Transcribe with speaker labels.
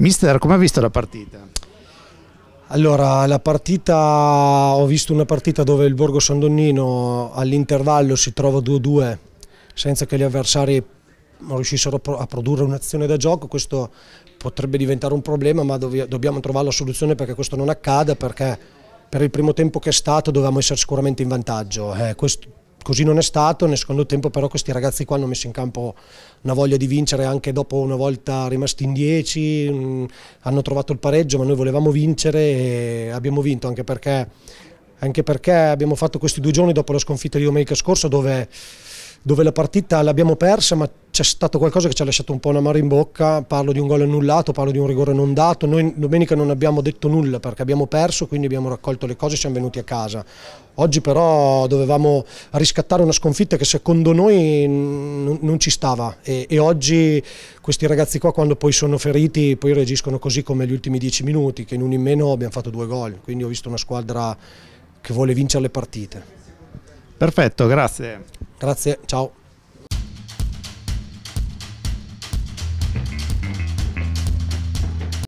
Speaker 1: Mister, come ha visto la partita? Allora, la partita, ho visto una partita dove il Borgo San Donnino all'intervallo si trova 2-2 senza che gli avversari riuscissero a produrre un'azione da gioco, questo potrebbe diventare un problema ma dobbiamo trovare la soluzione perché questo non accada perché per il primo tempo che è stato dovevamo essere sicuramente in vantaggio, eh, questo, Così non è stato, nel secondo tempo però questi ragazzi qua hanno messo in campo una voglia di vincere anche dopo una volta rimasti in 10, mm, hanno trovato il pareggio ma noi volevamo vincere e abbiamo vinto anche perché, anche perché abbiamo fatto questi due giorni dopo la sconfitta di domenica scorsa dove, dove la partita l'abbiamo persa ma c'è stato qualcosa che ci ha lasciato un po' una amaro in bocca, parlo di un gol annullato, parlo di un rigore non dato, noi domenica non abbiamo detto nulla perché abbiamo perso, quindi abbiamo raccolto le cose e siamo venuti a casa. Oggi però dovevamo riscattare una sconfitta che secondo noi non ci stava e, e, oggi questi ragazzi qua quando poi sono feriti poi reagiscono così come gli ultimi dieci minuti che in un in meno abbiamo fatto due gol, quindi ho visto una squadra che vuole vincere le partite. Perfetto, grazie. Grazie, ciao.